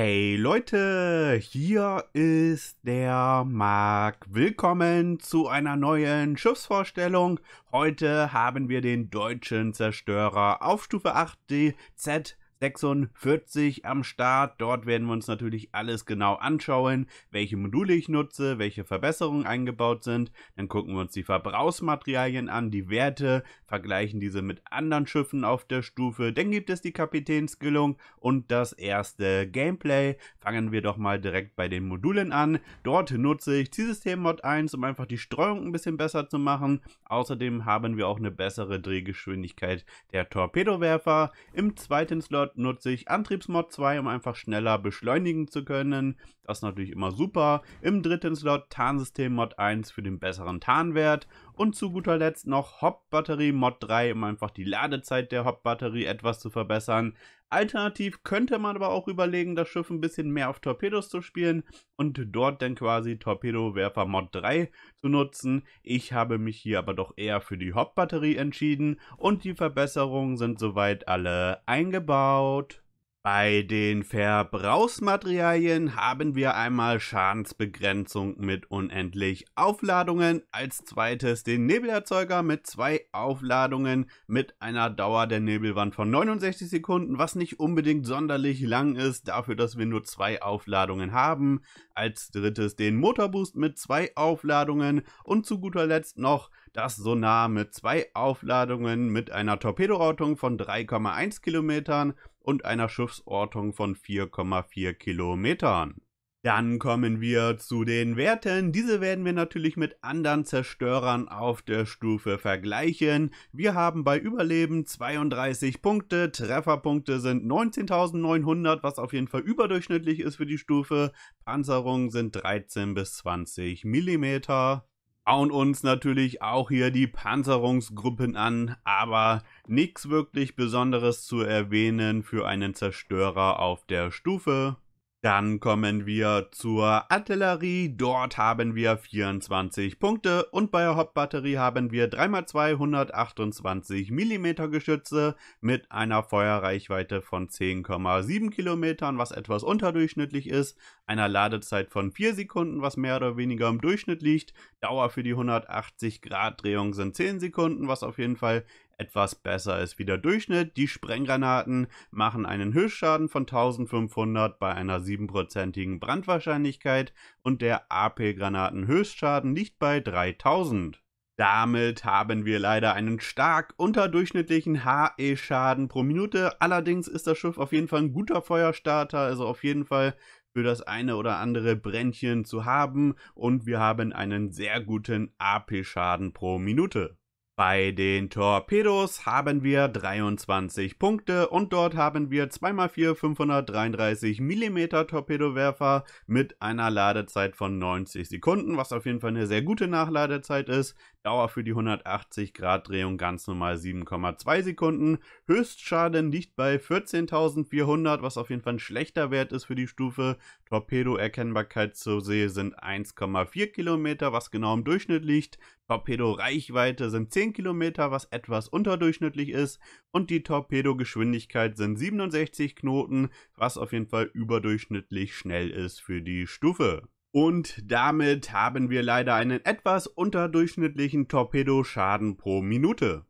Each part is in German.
Hey Leute, hier ist der Marc. Willkommen zu einer neuen Schiffsvorstellung. Heute haben wir den deutschen Zerstörer auf Stufe 8 DZ 46 am Start. Dort werden wir uns natürlich alles genau anschauen, welche Module ich nutze, welche Verbesserungen eingebaut sind. Dann gucken wir uns die Verbrauchsmaterialien an, die Werte, vergleichen diese mit anderen Schiffen auf der Stufe. Dann gibt es die Kapitänskillung und das erste Gameplay. Fangen wir doch mal direkt bei den Modulen an. Dort nutze ich Zielsystem Mod 1, um einfach die Streuung ein bisschen besser zu machen. Außerdem haben wir auch eine bessere Drehgeschwindigkeit der Torpedowerfer. Im zweiten Slot Mod nutze ich Antriebsmod 2, um einfach schneller beschleunigen zu können. Das ist natürlich immer super. Im dritten Slot Tarnsystem Mod 1 für den besseren Tarnwert. Und zu guter Letzt noch Hop-Batterie Mod 3, um einfach die Ladezeit der Hop-Batterie etwas zu verbessern. Alternativ könnte man aber auch überlegen, das Schiff ein bisschen mehr auf Torpedos zu spielen und dort dann quasi Torpedowerfer Mod 3 zu nutzen. Ich habe mich hier aber doch eher für die Hauptbatterie entschieden und die Verbesserungen sind soweit alle eingebaut. Bei den Verbrauchsmaterialien haben wir einmal Schadensbegrenzung mit unendlich Aufladungen, als zweites den Nebelerzeuger mit zwei Aufladungen mit einer Dauer der Nebelwand von 69 Sekunden, was nicht unbedingt sonderlich lang ist, dafür, dass wir nur zwei Aufladungen haben, als drittes den Motorboost mit zwei Aufladungen und zu guter Letzt noch das Sonar mit zwei Aufladungen mit einer Torpedorautung von 3,1 Kilometern und einer Schiffsortung von 4,4 Kilometern. Dann kommen wir zu den Werten. Diese werden wir natürlich mit anderen Zerstörern auf der Stufe vergleichen. Wir haben bei Überleben 32 Punkte, Trefferpunkte sind 19.900, was auf jeden Fall überdurchschnittlich ist für die Stufe. Panzerung sind 13 bis 20 Millimeter schauen uns natürlich auch hier die Panzerungsgruppen an, aber nichts wirklich Besonderes zu erwähnen für einen Zerstörer auf der Stufe dann kommen wir zur Artillerie. Dort haben wir 24 Punkte und bei der Hauptbatterie haben wir 3x228 mm Geschütze mit einer Feuerreichweite von 10,7 km, was etwas unterdurchschnittlich ist, einer Ladezeit von 4 Sekunden, was mehr oder weniger im Durchschnitt liegt. Dauer für die 180 Grad Drehung sind 10 Sekunden, was auf jeden Fall etwas besser ist wie der Durchschnitt. Die Sprenggranaten machen einen Höchstschaden von 1500 bei einer 7%igen Brandwahrscheinlichkeit und der AP-Granaten-Höchstschaden liegt bei 3000. Damit haben wir leider einen stark unterdurchschnittlichen HE-Schaden pro Minute. Allerdings ist das Schiff auf jeden Fall ein guter Feuerstarter, also auf jeden Fall für das eine oder andere Brändchen zu haben und wir haben einen sehr guten AP-Schaden pro Minute. Bei den Torpedos haben wir 23 Punkte und dort haben wir 2x4 533 mm Torpedowerfer mit einer Ladezeit von 90 Sekunden, was auf jeden Fall eine sehr gute Nachladezeit ist. Dauer für die 180 Grad Drehung ganz normal 7,2 Sekunden. Höchstschaden liegt bei 14.400, was auf jeden Fall ein schlechter Wert ist für die Stufe. Torpedoerkennbarkeit zur See sind 1,4 Kilometer, was genau im Durchschnitt liegt. Torpedoreichweite sind 10 Kilometer, was etwas unterdurchschnittlich ist, und die Torpedogeschwindigkeit sind 67 Knoten, was auf jeden Fall überdurchschnittlich schnell ist für die Stufe. Und damit haben wir leider einen etwas unterdurchschnittlichen Torpedoschaden pro Minute.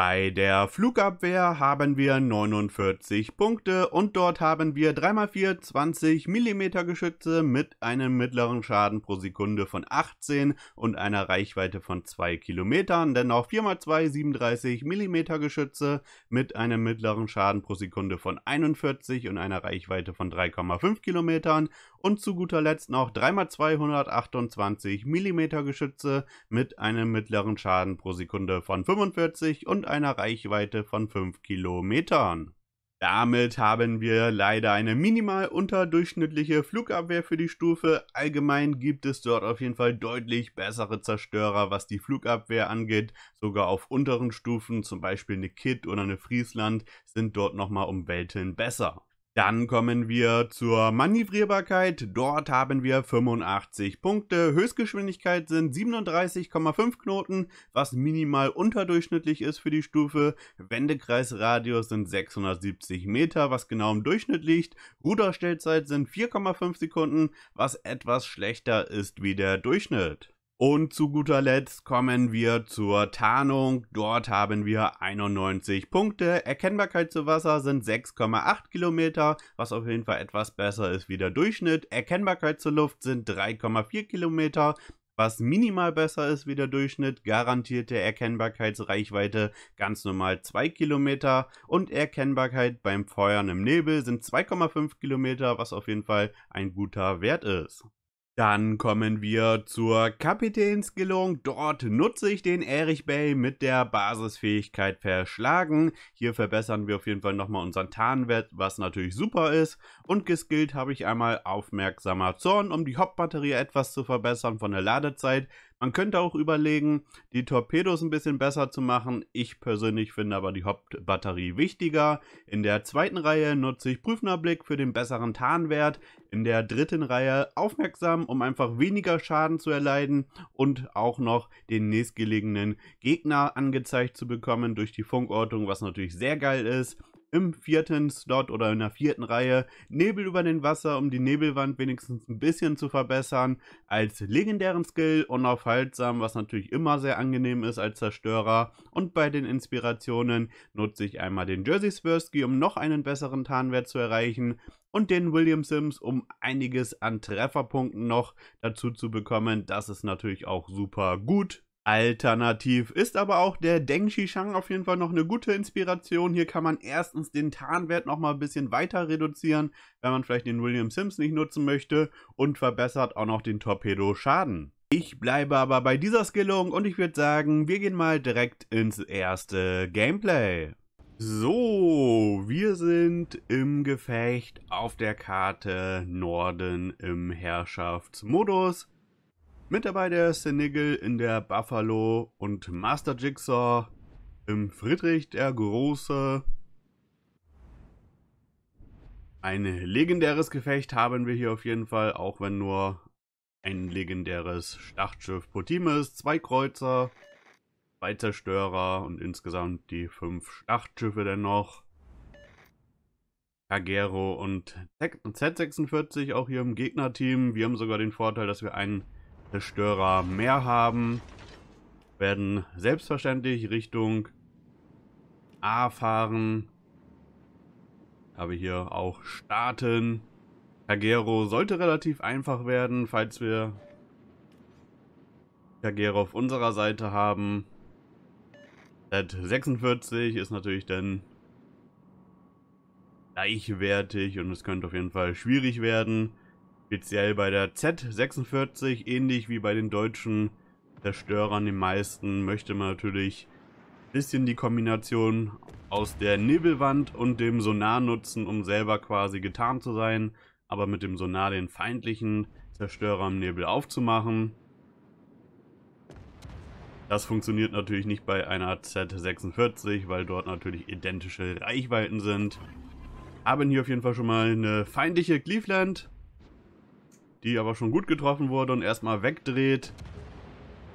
Bei der Flugabwehr haben wir 49 Punkte und dort haben wir 3x4 20 mm Geschütze mit einem mittleren Schaden pro Sekunde von 18 und einer Reichweite von 2 Kilometern. Dennoch 4x2 37 mm Geschütze mit einem mittleren Schaden pro Sekunde von 41 und einer Reichweite von 3,5 Kilometern und zu guter Letzt noch 3x228 mm Geschütze mit einem mittleren Schaden pro Sekunde von 45 und einer Reichweite von 5 Kilometern. Damit haben wir leider eine minimal unterdurchschnittliche Flugabwehr für die Stufe. Allgemein gibt es dort auf jeden Fall deutlich bessere Zerstörer, was die Flugabwehr angeht. Sogar auf unteren Stufen, zum Beispiel eine Kit oder eine Friesland, sind dort nochmal um Welten besser. Dann kommen wir zur Manövrierbarkeit. Dort haben wir 85 Punkte. Höchstgeschwindigkeit sind 37,5 Knoten, was minimal unterdurchschnittlich ist für die Stufe. Wendekreisradius sind 670 Meter, was genau im Durchschnitt liegt. Ruderstellzeit sind 4,5 Sekunden, was etwas schlechter ist wie der Durchschnitt. Und zu guter Letzt kommen wir zur Tarnung. Dort haben wir 91 Punkte. Erkennbarkeit zu Wasser sind 6,8 Kilometer, was auf jeden Fall etwas besser ist wie der Durchschnitt. Erkennbarkeit zur Luft sind 3,4 Kilometer, was minimal besser ist wie der Durchschnitt, garantierte Erkennbarkeitsreichweite ganz normal 2 Kilometer und Erkennbarkeit beim Feuern im Nebel sind 2,5 Kilometer, was auf jeden Fall ein guter Wert ist. Dann kommen wir zur Kapitänskillung. Dort nutze ich den Erich Bay mit der Basisfähigkeit Verschlagen. Hier verbessern wir auf jeden Fall nochmal unseren Tarnwert, was natürlich super ist. Und geskillt habe ich einmal Aufmerksamer Zorn, um die Hauptbatterie etwas zu verbessern von der Ladezeit. Man könnte auch überlegen, die Torpedos ein bisschen besser zu machen. Ich persönlich finde aber die Hauptbatterie wichtiger. In der zweiten Reihe nutze ich Prüfnerblick für den besseren Tarnwert. In der dritten Reihe aufmerksam, um einfach weniger Schaden zu erleiden und auch noch den nächstgelegenen Gegner angezeigt zu bekommen durch die Funkortung, was natürlich sehr geil ist im vierten Slot oder in der vierten Reihe Nebel über den Wasser, um die Nebelwand wenigstens ein bisschen zu verbessern, als legendären Skill, unaufhaltsam, was natürlich immer sehr angenehm ist als Zerstörer. Und bei den Inspirationen nutze ich einmal den Jersey Swirsky, um noch einen besseren Tarnwert zu erreichen und den William Sims, um einiges an Trefferpunkten noch dazu zu bekommen. Das ist natürlich auch super gut Alternativ ist aber auch der Deng Shishang auf jeden Fall noch eine gute Inspiration. Hier kann man erstens den Tarnwert noch mal ein bisschen weiter reduzieren, wenn man vielleicht den William Sims nicht nutzen möchte und verbessert auch noch den Torpedo-Schaden. Ich bleibe aber bei dieser Skillung und ich würde sagen, wir gehen mal direkt ins erste Gameplay. So, wir sind im Gefecht auf der Karte Norden im Herrschaftsmodus. Mit dabei der Senegal in der Buffalo und Master Jigsaw im Friedrich der Große. Ein legendäres Gefecht haben wir hier auf jeden Fall, auch wenn nur ein legendäres Schlachtschiff Potimis, zwei Kreuzer, zwei Zerstörer und insgesamt die fünf Schlachtschiffe dennoch. Kagero und Z46 auch hier im Gegnerteam. Wir haben sogar den Vorteil, dass wir einen Zerstörer mehr haben, werden selbstverständlich Richtung A fahren. Aber hier auch starten. Kagero sollte relativ einfach werden, falls wir Kagero auf unserer Seite haben. Z46 ist natürlich dann gleichwertig und es könnte auf jeden Fall schwierig werden. Speziell bei der Z46, ähnlich wie bei den deutschen Zerstörern, den meisten, möchte man natürlich ein bisschen die Kombination aus der Nebelwand und dem Sonar nutzen, um selber quasi getarnt zu sein, aber mit dem Sonar den feindlichen Zerstörer im Nebel aufzumachen. Das funktioniert natürlich nicht bei einer Z46, weil dort natürlich identische Reichweiten sind. Haben hier auf jeden Fall schon mal eine feindliche Cleveland die aber schon gut getroffen wurde und erstmal wegdreht.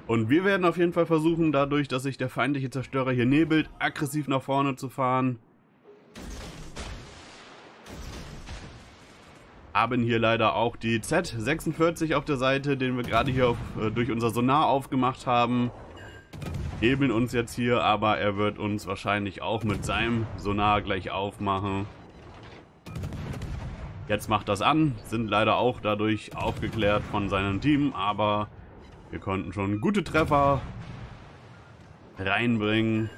Und wir werden auf jeden Fall versuchen, dadurch, dass sich der feindliche Zerstörer hier nebelt, aggressiv nach vorne zu fahren. Haben hier leider auch die Z46 auf der Seite, den wir gerade hier auf, äh, durch unser Sonar aufgemacht haben. Hebeln uns jetzt hier, aber er wird uns wahrscheinlich auch mit seinem Sonar gleich aufmachen. Jetzt macht das an, sind leider auch dadurch aufgeklärt von seinem Team, aber wir konnten schon gute Treffer reinbringen.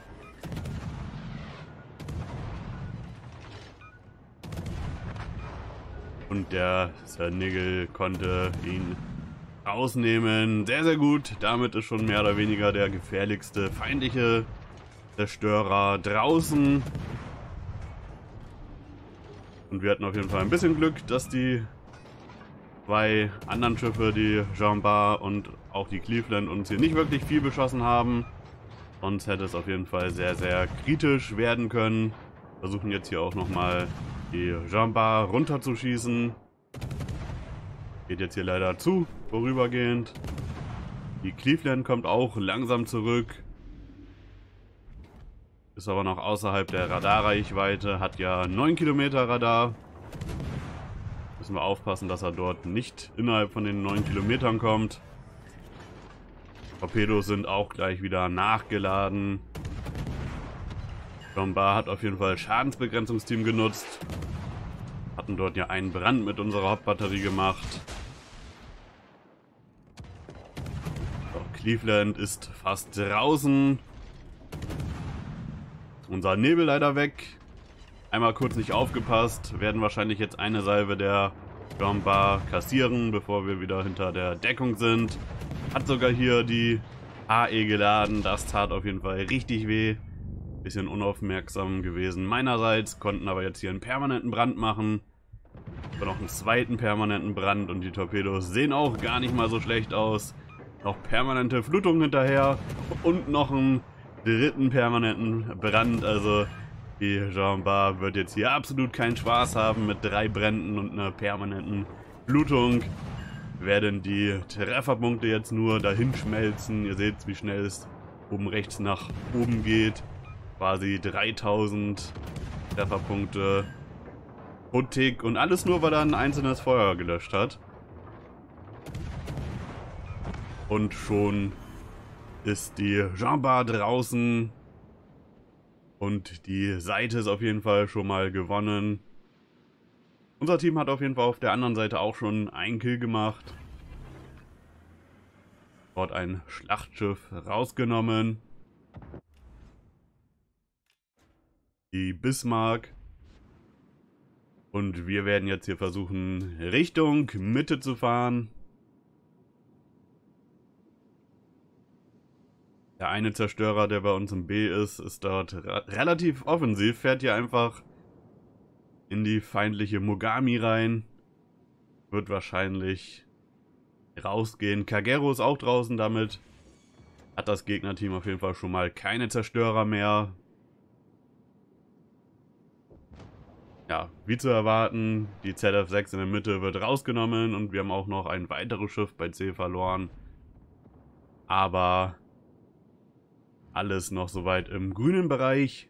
Und der Sir Nigel konnte ihn rausnehmen. Sehr, sehr gut. Damit ist schon mehr oder weniger der gefährlichste feindliche Zerstörer draußen. Und wir hatten auf jeden Fall ein bisschen Glück, dass die zwei anderen Schiffe, die Jean Bar und auch die Cleveland, uns hier nicht wirklich viel beschossen haben. Sonst hätte es auf jeden Fall sehr, sehr kritisch werden können. Versuchen jetzt hier auch nochmal die Jean Bar runterzuschießen. Geht jetzt hier leider zu, vorübergehend. Die Cleveland kommt auch langsam zurück. Ist aber noch außerhalb der Radarreichweite. Hat ja 9 Kilometer Radar. Müssen wir aufpassen, dass er dort nicht innerhalb von den 9 Kilometern kommt. Torpedos sind auch gleich wieder nachgeladen. John Barr hat auf jeden Fall Schadensbegrenzungsteam genutzt. Hatten dort ja einen Brand mit unserer Hauptbatterie gemacht. Doch Cleveland ist fast draußen. Unser Nebel leider weg. Einmal kurz nicht aufgepasst. Werden wahrscheinlich jetzt eine Salve der Bombar kassieren, bevor wir wieder hinter der Deckung sind. Hat sogar hier die AE geladen. Das tat auf jeden Fall richtig weh. Bisschen unaufmerksam gewesen meinerseits. Konnten aber jetzt hier einen permanenten Brand machen. Aber noch einen zweiten permanenten Brand. Und die Torpedos sehen auch gar nicht mal so schlecht aus. Noch permanente Flutung hinterher. Und noch ein dritten permanenten Brand. Also die Jean Bar wird jetzt hier absolut keinen Spaß haben mit drei Bränden und einer permanenten Blutung. Werden die Trefferpunkte jetzt nur dahin schmelzen. Ihr seht, wie schnell es oben rechts nach oben geht. Quasi 3000 Trefferpunkte pro und alles nur, weil er ein einzelnes Feuer gelöscht hat. Und schon ist die Jambar draußen. Und die Seite ist auf jeden Fall schon mal gewonnen. Unser Team hat auf jeden Fall auf der anderen Seite auch schon einen Kill gemacht. Dort ein Schlachtschiff rausgenommen. Die Bismarck. Und wir werden jetzt hier versuchen, Richtung Mitte zu fahren. Der eine Zerstörer, der bei uns im B ist, ist dort relativ offensiv, fährt hier einfach in die feindliche Mogami rein. Wird wahrscheinlich rausgehen. Kagero ist auch draußen damit. Hat das Gegnerteam auf jeden Fall schon mal keine Zerstörer mehr. Ja, wie zu erwarten, die ZF6 in der Mitte wird rausgenommen und wir haben auch noch ein weiteres Schiff bei C verloren. Aber alles noch soweit im grünen Bereich.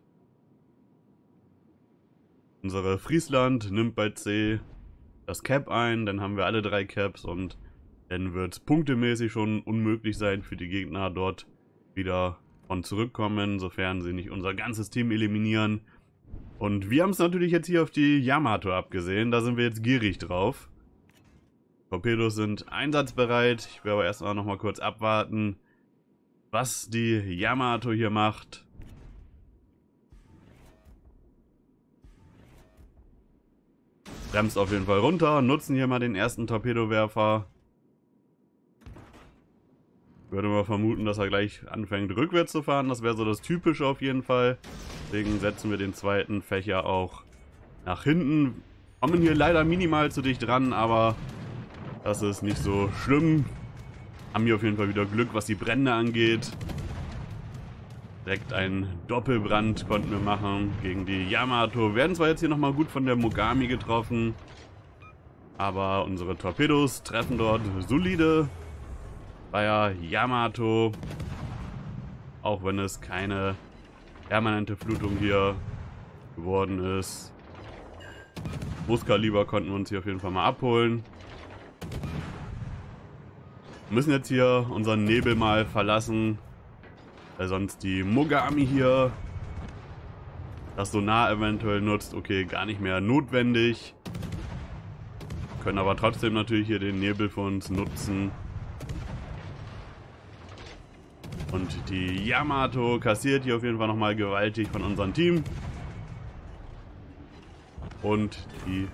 Unsere Friesland nimmt bei C das Cap ein, dann haben wir alle drei Caps und dann wird es punktemäßig schon unmöglich sein für die Gegner dort wieder von zurückkommen, sofern sie nicht unser ganzes Team eliminieren. Und wir haben es natürlich jetzt hier auf die Yamato abgesehen, da sind wir jetzt gierig drauf. Torpedos sind einsatzbereit, ich werde aber erstmal nochmal kurz abwarten, was die Yamato hier macht. Bremst auf jeden Fall runter, nutzen hier mal den ersten Torpedowerfer. Würde man vermuten, dass er gleich anfängt rückwärts zu fahren, das wäre so das Typische auf jeden Fall. Deswegen setzen wir den zweiten Fächer auch nach hinten. Kommen hier leider minimal zu dicht dran, aber das ist nicht so schlimm. Haben hier auf jeden Fall wieder Glück, was die Brände angeht. Direkt einen Doppelbrand konnten wir machen gegen die Yamato. Wir Werden zwar jetzt hier nochmal gut von der Mogami getroffen, aber unsere Torpedos treffen dort solide bei der Yamato. Auch wenn es keine permanente Flutung hier geworden ist. Buskaliber konnten wir uns hier auf jeden Fall mal abholen. Wir müssen jetzt hier unseren Nebel mal verlassen. Weil sonst die Mogami hier das Sonar eventuell nutzt. Okay, gar nicht mehr notwendig. Wir können aber trotzdem natürlich hier den Nebel für uns nutzen. Und die Yamato kassiert hier auf jeden Fall nochmal gewaltig von unserem Team. Und die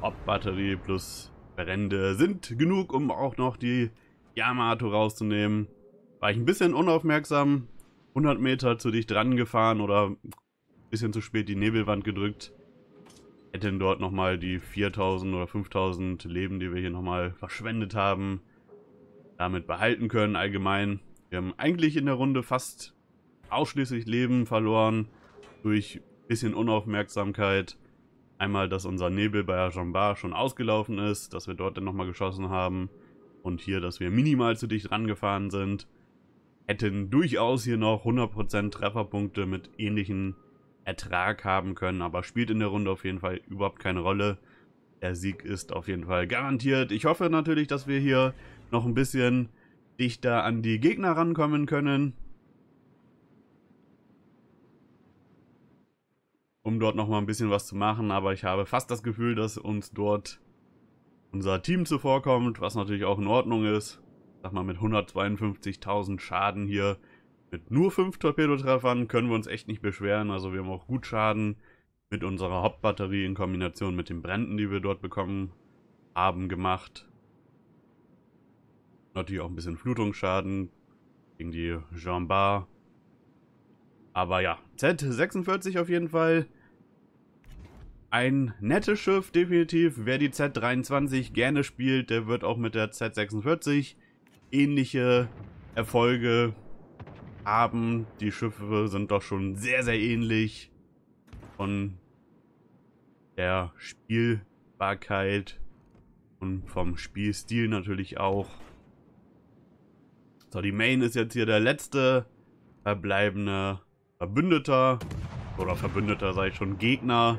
Ob-Batterie plus Brände sind genug, um auch noch die Yamato rauszunehmen. War ich ein bisschen unaufmerksam, 100 Meter zu dicht dran gefahren oder ein bisschen zu spät die Nebelwand gedrückt. Hätten dort nochmal die 4000 oder 5000 Leben, die wir hier nochmal verschwendet haben, damit behalten können allgemein. Wir haben eigentlich in der Runde fast ausschließlich Leben verloren durch ein bisschen Unaufmerksamkeit. Einmal, dass unser Nebel bei Ajambar schon ausgelaufen ist, dass wir dort dann nochmal geschossen haben und hier, dass wir minimal zu dicht rangefahren sind. Hätten durchaus hier noch 100% Trefferpunkte mit ähnlichen Ertrag haben können, aber spielt in der Runde auf jeden Fall überhaupt keine Rolle. Der Sieg ist auf jeden Fall garantiert. Ich hoffe natürlich, dass wir hier noch ein bisschen dichter an die Gegner rankommen können. um dort nochmal ein bisschen was zu machen. Aber ich habe fast das Gefühl, dass uns dort unser Team zuvorkommt, was natürlich auch in Ordnung ist. Sag mal, mit 152.000 Schaden hier, mit nur 5 Torpedotreffern können wir uns echt nicht beschweren. Also wir haben auch gut Schaden mit unserer Hauptbatterie in Kombination mit den Bränden, die wir dort bekommen haben, gemacht. Natürlich auch ein bisschen Flutungsschaden gegen die Jean Bar. Aber ja, Z46 auf jeden Fall. Ein nettes Schiff, definitiv. Wer die Z23 gerne spielt, der wird auch mit der Z46 ähnliche Erfolge haben. Die Schiffe sind doch schon sehr, sehr ähnlich von der Spielbarkeit und vom Spielstil natürlich auch. So, die Main ist jetzt hier der letzte verbleibende Verbündeter oder Verbündeter, sei ich schon, Gegner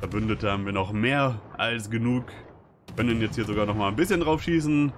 Verbündete haben wir noch mehr als genug. Können jetzt hier sogar noch mal ein bisschen drauf schießen.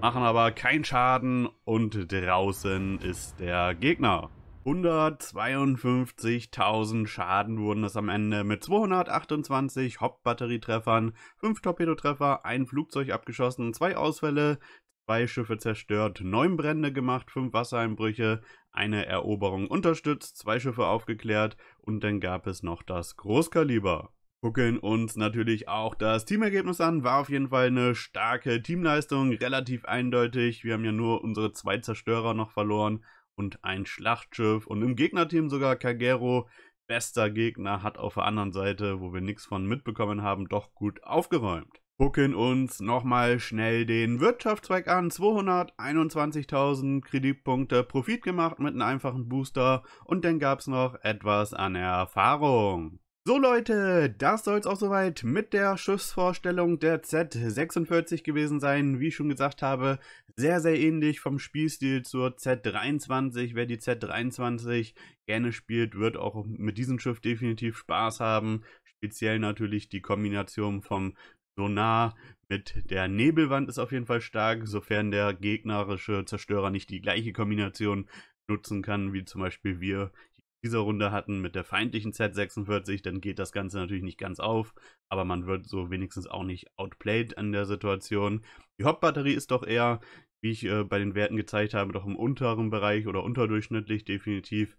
Machen aber keinen Schaden. Und draußen ist der Gegner. 152.000 Schaden wurden es am Ende mit 228 Hauptbatterietreffern, 5 Torpedotreffer, ein Flugzeug abgeschossen, 2 Ausfälle, 2 Schiffe zerstört, 9 Brände gemacht, 5 Wassereinbrüche, eine Eroberung unterstützt, 2 Schiffe aufgeklärt und dann gab es noch das Großkaliber gucken uns natürlich auch das Teamergebnis an. War auf jeden Fall eine starke Teamleistung, relativ eindeutig. Wir haben ja nur unsere zwei Zerstörer noch verloren und ein Schlachtschiff und im Gegnerteam sogar Kagero. Bester Gegner hat auf der anderen Seite, wo wir nichts von mitbekommen haben, doch gut aufgeräumt. Gucken uns nochmal schnell den Wirtschaftszweig an. 221.000 Kreditpunkte Profit gemacht mit einem einfachen Booster und dann gab es noch etwas an Erfahrung. So Leute, das soll es auch soweit mit der Schiffsvorstellung der Z46 gewesen sein. Wie ich schon gesagt habe, sehr, sehr ähnlich vom Spielstil zur Z23. Wer die Z23 gerne spielt, wird auch mit diesem Schiff definitiv Spaß haben. Speziell natürlich die Kombination vom Sonar mit der Nebelwand ist auf jeden Fall stark, sofern der gegnerische Zerstörer nicht die gleiche Kombination nutzen kann, wie zum Beispiel wir dieser Runde hatten mit der feindlichen Z46, dann geht das Ganze natürlich nicht ganz auf, aber man wird so wenigstens auch nicht outplayed an der Situation. Die Hauptbatterie ist doch eher, wie ich äh, bei den Werten gezeigt habe, doch im unteren Bereich oder unterdurchschnittlich definitiv,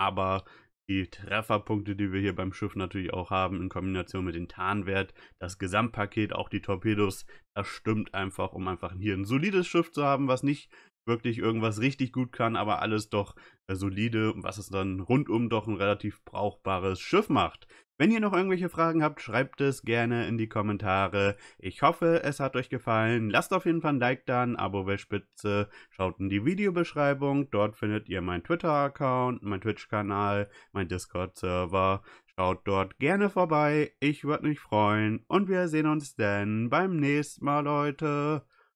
aber die Trefferpunkte, die wir hier beim Schiff natürlich auch haben, in Kombination mit dem Tarnwert, das Gesamtpaket, auch die Torpedos, das stimmt einfach, um einfach hier ein solides Schiff zu haben, was nicht wirklich irgendwas richtig gut kann, aber alles doch äh, solide, was es dann rundum doch ein relativ brauchbares Schiff macht. Wenn ihr noch irgendwelche Fragen habt, schreibt es gerne in die Kommentare. Ich hoffe, es hat euch gefallen. Lasst auf jeden Fall ein Like da, ein Abo wäre spitze. Schaut in die Videobeschreibung. Dort findet ihr meinen Twitter-Account, meinen Twitch-Kanal, meinen Discord-Server. Schaut dort gerne vorbei. Ich würde mich freuen. Und wir sehen uns dann beim nächsten Mal, Leute.